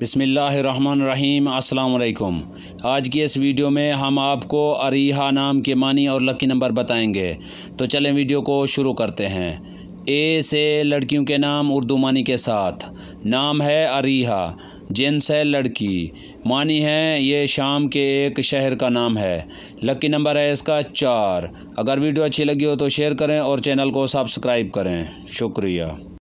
बसमीम् अल्लाम आज की इस वीडियो में हम आपको अरीहा नाम के मानी और लकी नंबर बताएंगे तो चलें वीडियो को शुरू करते हैं ए से लड़कियों के नाम उर्दू मानी के साथ नाम है अरीहा जेंस है लड़की मानी है ये शाम के एक शहर का नाम है लकी नंबर है इसका चार अगर वीडियो अच्छी लगी हो तो शेयर करें और चैनल को सब्सक्राइब करें शुक्रिया